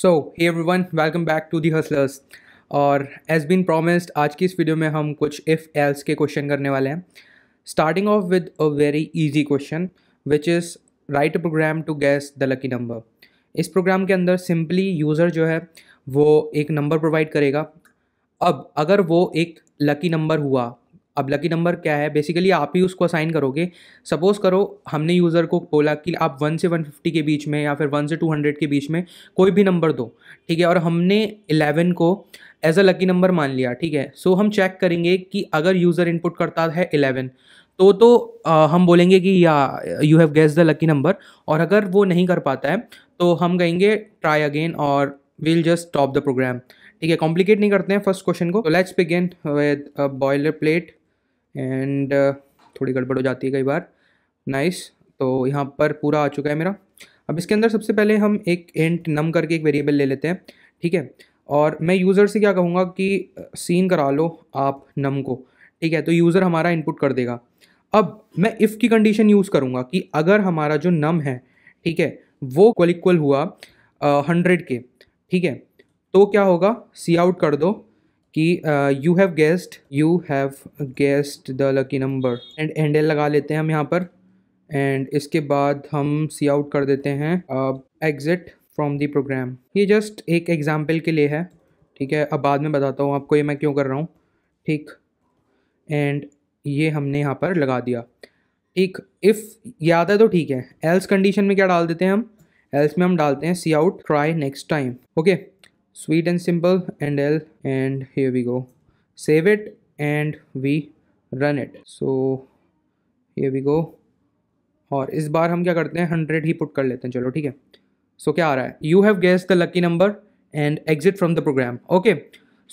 so hey one welcome back to the Hustlers और as been promised आज की इस वीडियो में हम कुछ इफ़ एल्स के क्वेश्चन करने वाले हैं starting off with a very easy question which is write a program to guess the lucky number इस प्रोग्राम के अंदर सिंपली यूज़र जो है वो एक नंबर प्रोवाइड करेगा अब अगर वो एक लकी नंबर हुआ अब लकी नंबर क्या है बेसिकली आप ही उसको असाइन करोगे सपोज़ करो हमने यूज़र को बोला कि आप वन से वन फिफ्टी के बीच में या फिर वन से टू हंड्रेड के बीच में कोई भी नंबर दो ठीक है और हमने इलेवन को एज अ लकी नंबर मान लिया ठीक है सो हम चेक करेंगे कि अगर यूज़र इनपुट करता है इलेवन तो तो आ, हम बोलेंगे कि या you have guess the lucky number और अगर वो नहीं कर पाता है तो हम कहेंगे ट्राई अगेन और will just stop the program ठीक है कॉम्प्लिकेट नहीं करते हैं फर्स्ट क्वेश्चन को let's begin with boilerplate and थोड़ी गड़बड़ हो जाती है कई बार नाइस तो यहाँ पर पूरा आ चुका है मेरा अब इसके अंदर सबसे पहले हम एक इंट नम करके एक वेरिएबल ले लेते हैं ठीक है और मैं यूज़र से क्या कहूँगा कि सीन करा लो आप नम को ठीक है तो यूज़र हमारा इनपुट कर देगा अब मैं इफ़ की कंडीशन यूज़ करूँगा कि अगर हमारा जो नम है ठीक है वो इक्वल इक्वल हुआ हंड्रेड के ठीक है तो क्या होगा सी आउट कर दो कि you have guessed you have guessed the lucky number and endl लगा लेते हैं हम यहाँ पर एंड इसके बाद हम सी आउट कर देते हैं एग्ज़िट फ्रॉम द प्रोग्राम ये जस्ट एक एग्ज़ाम्पल के लिए है ठीक है अब बाद में बताता हूँ आपको ये मैं क्यों कर रहा हूँ ठीक एंड ये हमने यहाँ पर लगा दिया ठीक इफ़ याद है तो ठीक है एल्स कंडीशन में क्या डाल देते हैं हम एल्स में हम डालते हैं C out try next time okay sweet and simple and L and here we go save it and we run it so here we go और इस बार हम क्या करते हैं हंड्रेड ही पुट कर लेते हैं चलो ठीक है सो so, क्या आ रहा है you have guess the lucky number and exit from the program okay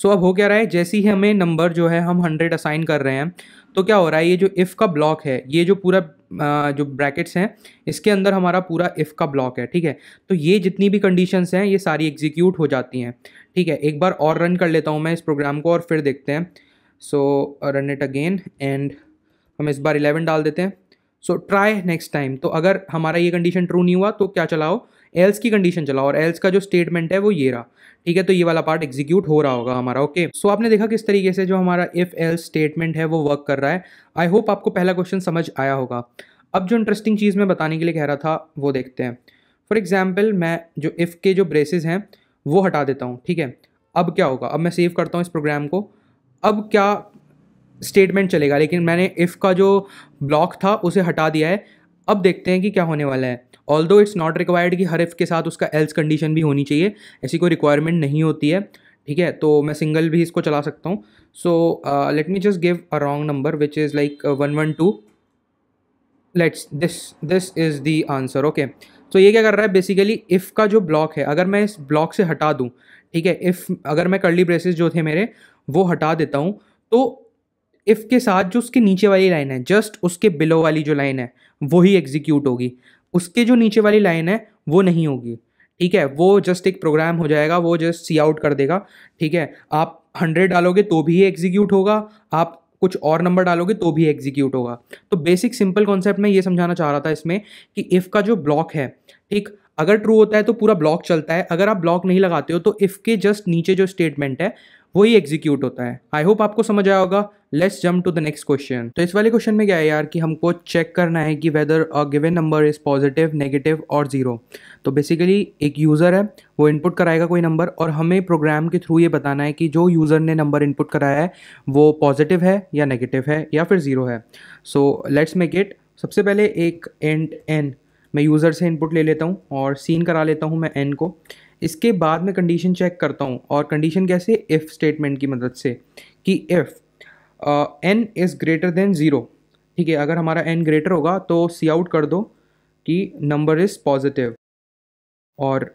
so अब हो क्या रहा है जैसे ही हमें नंबर जो है हम हंड्रेड असाइन कर रहे हैं तो क्या हो रहा है ये जो इफ़ का ब्लॉक है ये जो पूरा जो ब्रैकेट्स हैं इसके अंदर हमारा पूरा इफ़ का ब्लॉक है ठीक है तो ये जितनी भी कंडीशंस हैं ये सारी एग्जीक्यूट हो जाती हैं ठीक है एक बार और रन कर लेता हूँ मैं इस प्रोग्राम को और फिर देखते हैं so run it again and हम इस बार इलेवन डाल देते हैं सो ट्राई नेक्स्ट टाइम तो अगर हमारा ये कंडीशन ट्रू नहीं हुआ तो क्या चलाओ एल्स की कंडीशन चला और एल्स का जो स्टेटमेंट है वो ये रहा ठीक है तो ये वाला पार्ट एग्जीक्यूट हो रहा होगा हमारा ओके सो so, आपने देखा किस तरीके से जो हमारा इफ एल्स स्टेटमेंट है वो वर्क कर रहा है आई होप आपको पहला क्वेश्चन समझ आया होगा अब जो इंटरेस्टिंग चीज़ मैं बताने के लिए कह रहा था वो देखते हैं फॉर एग्जाम्पल मैं जो इफ़ के जो ब्रेसेज हैं वो हटा देता हूँ ठीक है अब क्या होगा अब मैं सेव करता हूँ इस प्रोग्राम को अब क्या स्टेटमेंट चलेगा लेकिन मैंने इफ़ का जो ब्लॉक था उसे हटा दिया है अब देखते हैं कि क्या होने वाला है ऑल दो इट्स नॉट रिक्वायर्ड कि हर इफ़ के साथ उसका एल्स कंडीशन भी होनी चाहिए ऐसी कोई रिक्वायरमेंट नहीं होती है ठीक है तो मैं सिंगल भी इसको चला सकता हूँ so let me just give a wrong number which is like one one two let's this this is the answer okay तो ये क्या कर रहा है बेसिकली इफ़ का जो ब्लॉक है अगर मैं इस ब्लॉक से हटा दूँ ठीक है इफ़ अगर मैं कर्ली ब्रेसेस जो थे मेरे वो हटा देता हूँ तो इफ़ के साथ जो उसके नीचे वाली लाइन है जस्ट उसके बिलो वाली जो लाइन है वही एग्जीक्यूट होगी उसके जो नीचे वाली लाइन है वो नहीं होगी ठीक है वो जस्ट एक प्रोग्राम हो जाएगा वो जस्ट सी आउट कर देगा ठीक है आप हंड्रेड डालोगे तो भी एग्जीक्यूट होगा आप कुछ और नंबर डालोगे तो भी एग्जीक्यूट होगा तो बेसिक सिंपल कॉन्सेप्ट में ये समझाना चाह रहा था इसमें कि इफ़ का जो ब्लॉक है ठीक अगर ट्रू होता है तो पूरा ब्लॉक चलता है अगर आप ब्लॉक नहीं लगाते हो तो इफ़ के जस्ट नीचे जो स्टेटमेंट है वही एग्जीक्यूट होता है आई होप आपको समझ आया होगा let's jump to the next question तो इस वाले क्वेश्चन में क्या है यार कि हमको चेक करना है कि whether a given number is positive negative और जीरो तो बेसिकली एक यूज़र है वो इनपुट कराएगा कोई नंबर और हमें प्रोग्राम के थ्रू ये बताना है कि जो यूज़र ने नंबर इनपुट कराया है वो पॉजिटिव है या नेगेटिव है या फिर ज़ीरो है सो लेट्स मेक इट सबसे पहले एक एंड एन मैं यूज़र से इनपुट ले लेता हूँ और सीन करा लेता हूँ मैं एन को इसके बाद मैं कंडीशन चेक करता हूँ और कंडीशन कैसे इफ़ स्टेटमेंट की मदद से कि if N is greater than zero ठीक है अगर हमारा एन ग्रेटर होगा तो सी आउट कर दो कि नंबर इज़ पॉजिटिव और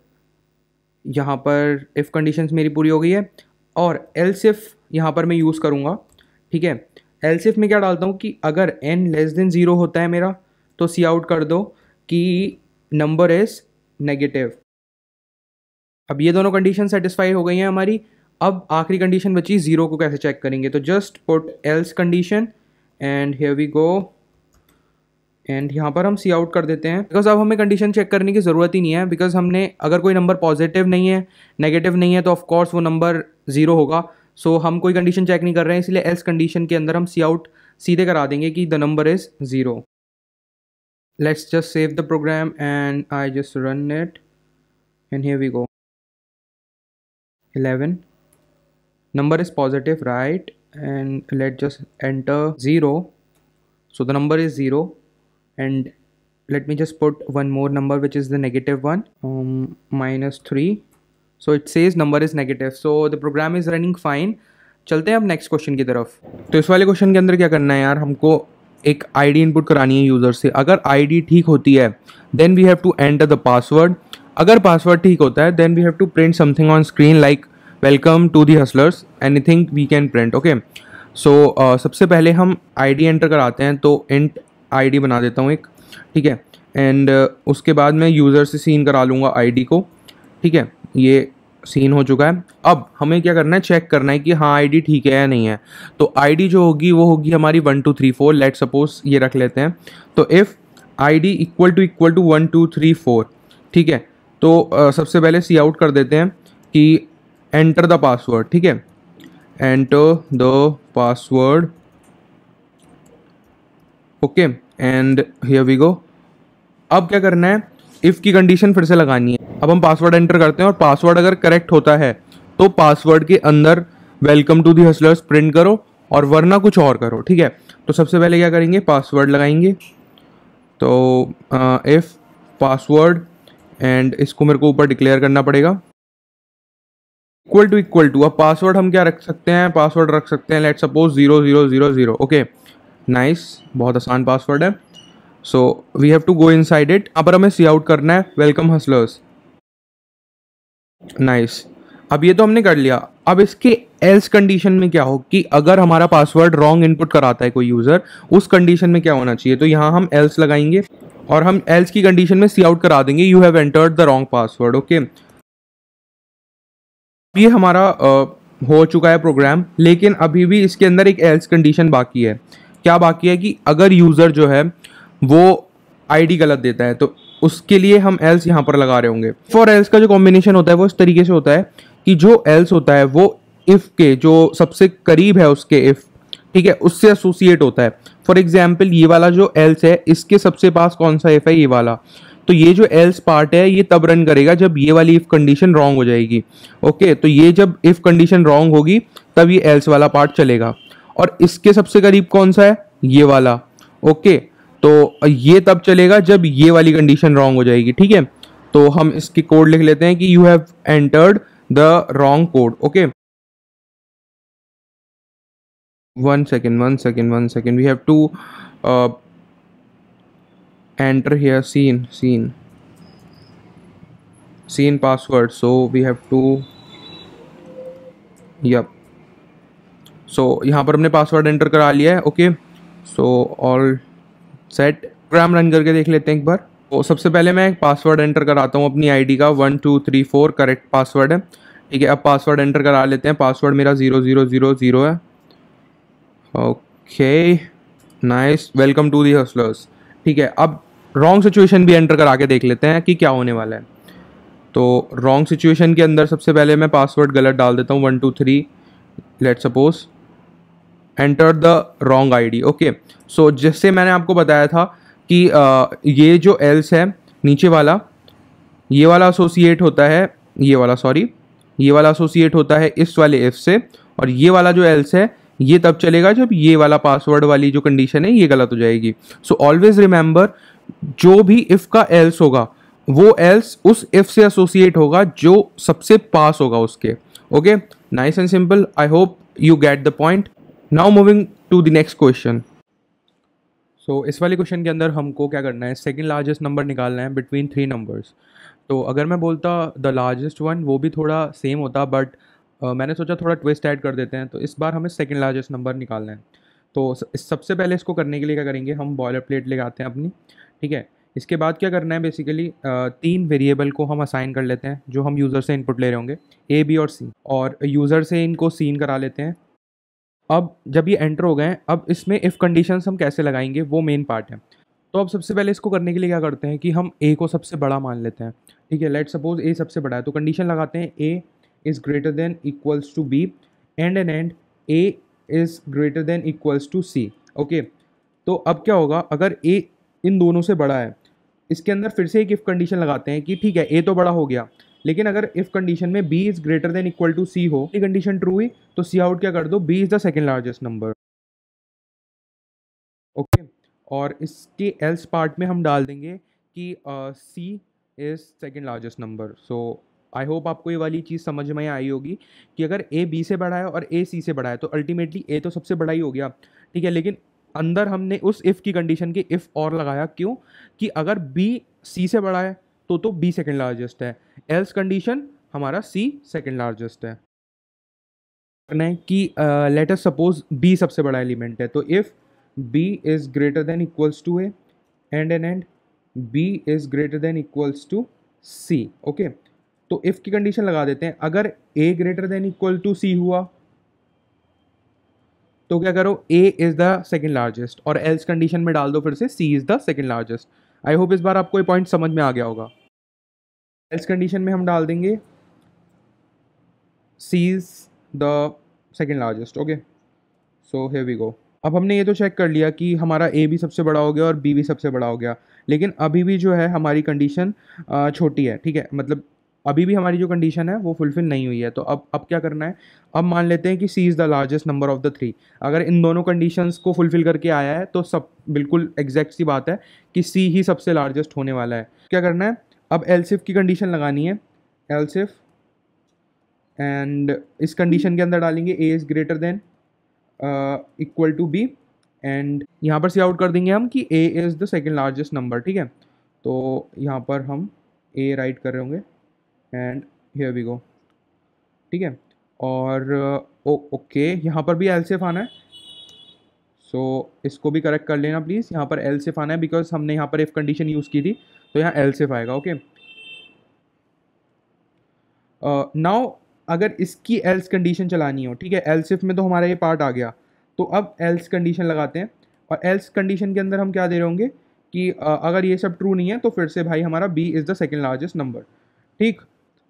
यहाँ पर इफ़ कंडीशन मेरी पूरी हो गई है और एल सिफ़ यहाँ पर मैं यूज़ करूँगा ठीक है एल सिफ में क्या डालता हूँ कि अगर एन लेस देन ज़ीरो होता है मेरा तो सी आउट कर दो कि नंबर इज़ नेगेटिव अब ये दोनों कंडीशन सेटिस्फाई हो गई हैं हमारी अब आखिरी कंडीशन बची ज़ीरो को कैसे चेक करेंगे तो just put else condition and here we go and यहाँ पर हम सी आउट कर देते हैं बिकॉज अब हमें कंडीशन चेक करने की ज़रूरत ही नहीं है बिकॉज हमने अगर कोई नंबर पॉजिटिव नहीं है नेगेटिव नहीं है तो ऑफकोर्स वो नंबर ज़ीरो होगा सो so, हम कोई कंडीशन चेक नहीं कर रहे हैं इसलिए एल्स कंडीशन के अंदर हम सी आउट सीधे करा देंगे कि the number is zero let's just save the program and I just run it and here we go 11 number is positive right and let just enter 0 so the number is 0 and let me just put one more number which is the negative one um, minus 3 so it says number is negative so the program is running fine चलते हैं अब next question की तरफ तो इस वाले question के अंदर क्या करना है यार हमको एक आईडी इनपुट करानी है यूज़र से अगर आईडी ठीक होती है then we have to enter the password अगर पासवर्ड ठीक होता है then we have to print something on screen like welcome to the Hustlers anything we can print okay so सबसे पहले हम आई डी एंटर कराते हैं तो इंट डी बना देता हूँ एक ठीक है एंड uh, उसके बाद मैं यूज़र से सीन करा लूँगा आई डी को ठीक है ये सीन हो चुका है अब हमें क्या करना है चेक करना है कि हाँ आईडी ठीक है या नहीं है तो आईडी जो होगी वो होगी हमारी one two three four let suppose ये रख लेते हैं तो if ID equal to equal to one two three four ठीक है तो आ, सबसे पहले सी आउट कर देते हैं कि एंटर द पासवर्ड ठीक है enter the password okay and here we go अब क्या करना है इफ़ की कंडीशन फिर से लगानी है अब हम पासवर्ड एंटर करते हैं और पासवर्ड अगर करेक्ट होता है तो पासवर्ड के अंदर welcome to the Hustlers print करो और वरना कुछ और करो ठीक है तो सबसे पहले क्या करेंगे पासवर्ड लगाएंगे तो इफ़ पासवर्ड एंड इसको मेरे को ऊपर डिक्लेयर करना पड़ेगा इक्वल टू इक्वल टू अब पासवर्ड हम क्या रख सकते हैं पासवर्ड रख सकते हैं let suppose zero zero zero zero okay nice बहुत आसान पासवर्ड है so we have to go inside it अब हमें सी आउट करना है वेलकम हसलर्स नाइस अब ये तो हमने कर लिया अब इसके एल्स कंडीशन में क्या हो कि अगर हमारा पासवर्ड रॉन्ग इनपुट कराता है कोई यूज़र उस कंडीशन में क्या होना चाहिए तो यहाँ हम एल्स लगाएंगे और हम एल्स की कंडीशन में सी आउट करा देंगे you have entered the wrong password okay ये हमारा आ, हो चुका है प्रोग्राम लेकिन अभी भी इसके अंदर एक एल्स कंडीशन बाकी है क्या बाकी है कि अगर यूज़र जो है वो आईडी गलत देता है तो उसके लिए हम एल्स यहाँ पर लगा रहे होंगे फॉर एल्स का जो कॉम्बिनेशन होता है वो इस तरीके से होता है कि जो एल्स होता है वो इफ़ के जो सबसे करीब है उसके इफ़ ठीक है उससे एसोसिएट होता है फॉर एग्जाम्पल ये वाला जो एल्स है इसके सबसे पास कौन सा एफ है ये वाला तो ये जो एल्स पार्ट है ये तब रन करेगा जब ये वाली इफ कंडीशन रॉन्ग हो जाएगी ओके तो ये जब इफ कंडीशन रॉन्ग होगी तब ये एल्स वाला पार्ट चलेगा और इसके सबसे करीब कौन सा है ये वाला ओके तो ये तब चलेगा जब ये वाली कंडीशन रॉन्ग हो जाएगी ठीक है तो हम इसके कोड लिख लेते हैं कि you have entered the wrong code okay one second one second one second we have to uh, enter here scene scene scene password so we have to yep so so, यहाँ पर हमने password enter करा लिया है okay so all set program run करके देख लेते हैं एक बार तो सबसे पहले मैं पासवर्ड एंटर कराता हूँ अपनी आईडी का one two three four correct password है ठीक है अब पासवर्ड एंटर करा लेते हैं पासवर्ड मेरा ज़ीरो ज़ीरो ज़ीरो ज़ीरो है okay nice welcome to the Hustlers ठीक है अब रॉन्ग सिचुएशन भी एंटर करा के देख लेते हैं कि क्या होने वाला है तो रॉन्ग सिचुएशन के अंदर सबसे पहले मैं पासवर्ड गलत डाल देता हूँ one two three let suppose enter the wrong ID okay so जिससे मैंने आपको बताया था कि आ, ये जो एल्स है नीचे वाला ये वाला एसोसिएट होता है ये वाला सॉरी ये वाला एसोसिएट होता है इस वाले एफ से और ये वाला जो एल्स है ये तब चलेगा जब ये वाला पासवर्ड वाली जो कंडीशन है ये गलत हो जाएगी सो ऑलवेज रिमेंबर जो भी इफ़ का एल्स होगा वो एल्स उस इफ़ से एसोसिएट होगा जो सबसे पास होगा उसके okay nice and simple I hope you get the point now moving to the next question so इस वाले क्वेश्चन के अंदर हमको क्या करना है सेकेंड लार्जेस्ट नंबर निकालना है बिटवीन थ्री नंबर्स तो अगर मैं बोलता द लार्जेस्ट वन वो भी थोड़ा सेम होता बट मैंने सोचा थोड़ा ट्विस्ट ऐड कर देते हैं तो इस बार हमें सेकेंड लार्जेस्ट नंबर निकालना है तो सबसे पहले इसको करने के लिए क्या करेंगे हम बॉयलर प्लेट ले आते हैं अपनी ठीक है इसके बाद क्या करना है बेसिकली तीन वेरिएबल को हम असाइन कर लेते हैं जो हम यूज़र से इनपुट ले रहे होंगे ए बी और सी और यूज़र से इनको सीन करा लेते हैं अब जब ये एंटर हो गए हैं अब इसमें इफ़ कंडीशंस हम कैसे लगाएंगे वो मेन पार्ट है तो अब सबसे पहले इसको करने के लिए क्या करते हैं कि हम ए को सबसे बड़ा मान लेते हैं ठीक है लेट सपोज़ ए सबसे बड़ा है तो कंडीशन लगाते हैं A is greater than equals to b and an end a is greater than equals to c okay तो अब क्या होगा अगर a इन दोनों से बड़ा है इसके अंदर फिर से एक इफ़ कंडीशन लगाते हैं कि ठीक है ए तो बड़ा हो गया लेकिन अगर इफ़ कंडीशन में B is greater than equal to C हो कंडीशन ट्रू हुई तो सी आउट क्या कर दो B is the second largest number okay और इसके एल्स पार्ट में हम डाल देंगे कि C is second largest number so I hope आपको ये वाली चीज़ समझ में आई होगी कि अगर ए बी से बड़ा है और ए सी से बड़ा है तो अल्टीमेटली ए तो सबसे बड़ा ही हो गया ठीक है लेकिन अंदर हमने उस इफ़ की कंडीशन के इफ़ और लगाया क्यों कि अगर बी सी से बड़ा है तो तो बी सेकेंड लार्जेस्ट है एल्स कंडीशन हमारा सी सेकेंड लार्जेस्ट है करना है कि लेट अस सपोज बी सबसे बड़ा एलिमेंट है तो if B is greater than equals to A and and and B is greater than equals to C okay तो इफ़ की कंडीशन लगा देते हैं अगर A greater than equal to C हुआ तो क्या करो A is the second largest और एल्स कंडीशन में डाल दो फिर से C is the second largest I hope इस बार आपको ये पॉइंट समझ में आ गया होगा एल्स कंडीशन में हम डाल देंगे C is the second largest okay so here we go अब हमने ये तो चेक कर लिया कि हमारा ए भी सबसे बड़ा हो गया और बी भी सबसे बड़ा हो गया लेकिन अभी भी जो है हमारी कंडीशन छोटी है ठीक है मतलब अभी भी हमारी जो कंडीशन है वो फुलफिल नहीं हुई है तो अब अब क्या करना है अब मान लेते हैं कि C is the largest number of the three अगर इन दोनों कंडीशंस को फुलफिल करके आया है तो सब बिल्कुल एग्जैक्ट सी बात है कि सी ही सबसे लार्जेस्ट होने वाला है क्या करना है अब एलसिफ की कंडीशन लगानी है एलसिफ एंड इस कंडीशन के अंदर डालेंगे A is greater than equal to B and यहाँ पर सी आउट कर देंगे हम कि A is the second largest number ठीक है तो यहाँ पर हम ए राइट कर रहे होंगे एंड हियर वी गो ठीक है और ओ, ओके यहाँ पर भी एल सेफ आना है सो so, इसको भी करेक्ट कर लेना प्लीज़ यहाँ पर एल सेफ आना है बिकॉज हमने यहाँ पर इफ़ कंडीशन यूज़ की थी तो यहाँ else if okay now uh uh, अगर इसकी एल्स कंडीशन चलानी हो ठीक है एल सिफ में तो हमारा ये पार्ट आ गया तो अब एल्स कंडीशन लगाते हैं और एल्स कंडीशन के अंदर हम क्या दे रहे होंगे कि uh, अगर ये सब ट्रू नहीं है तो फिर से भाई हमारा B is the second largest number ठीक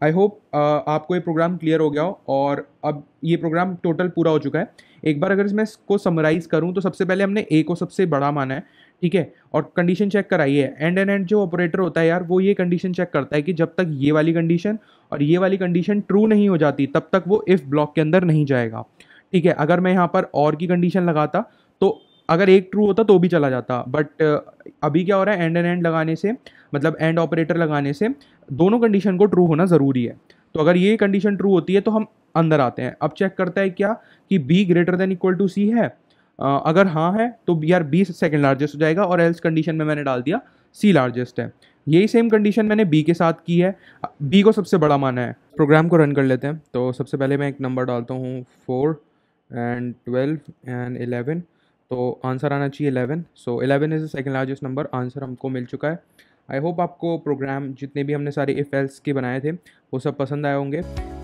आई होप uh, आपको ये प्रोग्राम क्लियर हो गया हो और अब ये प्रोग्राम टोटल पूरा हो चुका है एक बार अगर मैं इसको समराइज़ करूँ तो सबसे पहले हमने ए को सबसे बड़ा माना है ठीक है और कंडीशन चेक कराई है एंड एंड एंड जो ऑपरेटर होता है यार वो ये कंडीशन चेक करता है कि जब तक ये वाली कंडीशन और ये वाली कंडीशन ट्रू नहीं हो जाती तब तक वो इफ़ ब्लॉक के अंदर नहीं जाएगा ठीक है अगर मैं यहाँ पर और की कंडीशन लगाता तो अगर एक ट्रू होता तो भी चला जाता बट अभी क्या हो रहा है एंड एंड एंड लगाने से मतलब एंड ऑपरेटर लगाने से दोनों कंडीशन को ट्रू होना ज़रूरी है तो अगर ये कंडीशन ट्रू होती है तो हम अंदर आते हैं अब चेक करता है क्या कि B greater than equal to C है अगर हाँ है तो B or B second largest हो जाएगा और एल्स कंडीशन में मैंने डाल दिया सी लार्जेस्ट है यही सेम कंडीशन मैंने बी के साथ की है बी को सबसे बड़ा माना है प्रोग्राम को रन कर लेते हैं तो सबसे पहले मैं एक नंबर डालता हूँ four and twelve and eleven तो आंसर आना चाहिए eleven so eleven is the second largest number answer हमको मिल चुका है आई होप आपको प्रोग्राम जितने भी हमने सारे इफ़ एल्स के बनाए थे वो सब पसंद आए होंगे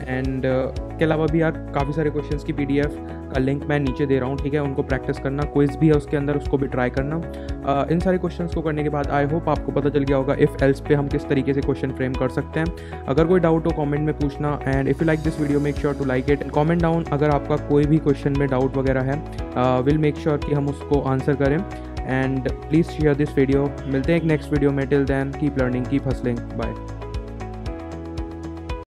एंड uh, के अलावा भी यार काफ़ी सारे क्वेश्चंस की पीडीएफ का लिंक मैं नीचे दे रहा हूँ ठीक है उनको प्रैक्टिस करना क्विज भी है उसके अंदर उसको भी ट्राई करना uh, इन सारे क्वेश्चंस को करने के बाद आई होप आपको पता चल गया होगा इफ़ एल्स पे हम किस तरीके से क्वेश्चन फ्रेम कर सकते हैं अगर कोई डाउट हो कॉमेंट में पूछना and if you like this video make sure to like it comment down अगर आपका कोई भी क्वेश्चन में डाउट वगैरह है विल मेक श्योर कि हम उसको आंसर करें and please share this video मिलते हैं एक नेक्स्ट वीडियो में till then keep learning keep hustling bye